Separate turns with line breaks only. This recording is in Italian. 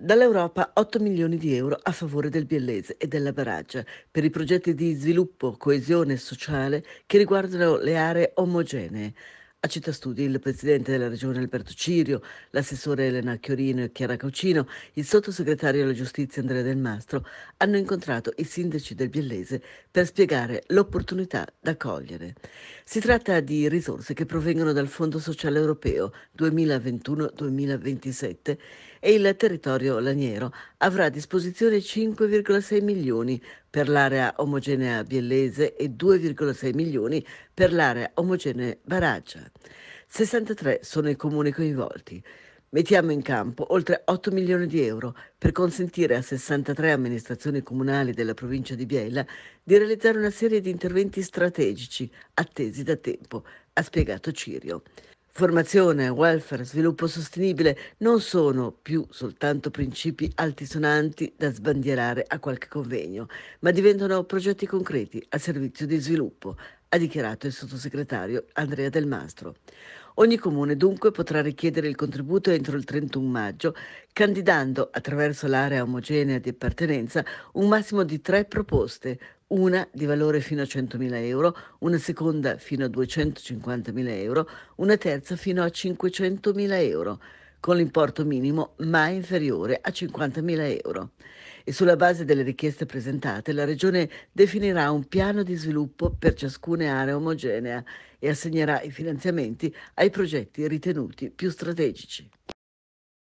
Dall'Europa 8 milioni di euro a favore del Biellese e della Baraggia per i progetti di sviluppo, coesione sociale che riguardano le aree omogenee. A Città Studi il presidente della regione Alberto Cirio, l'assessore Elena Chiorino e Chiara Caucino, il sottosegretario alla giustizia Andrea Del Mastro hanno incontrato i sindaci del Biellese per spiegare l'opportunità da cogliere. Si tratta di risorse che provengono dal Fondo Sociale Europeo 2021-2027 e il territorio laniero avrà a disposizione 5,6 milioni per l'area omogenea biellese e 2,6 milioni per l'area omogenea Baraggia. 63 sono i comuni coinvolti. Mettiamo in campo oltre 8 milioni di euro per consentire a 63 amministrazioni comunali della provincia di Biella di realizzare una serie di interventi strategici attesi da tempo, ha spiegato Cirio. Formazione, welfare, sviluppo sostenibile non sono più soltanto principi altisonanti da sbandierare a qualche convegno, ma diventano progetti concreti a servizio di sviluppo, ha dichiarato il sottosegretario Andrea Del Mastro. Ogni comune dunque potrà richiedere il contributo entro il 31 maggio, candidando attraverso l'area omogenea di appartenenza un massimo di tre proposte una di valore fino a 100.000 euro, una seconda fino a 250.000 euro, una terza fino a 500.000 euro, con l'importo minimo mai inferiore a 50.000 euro. E sulla base delle richieste presentate, la Regione definirà un piano di sviluppo per ciascuna area omogenea e assegnerà i finanziamenti ai progetti ritenuti più strategici.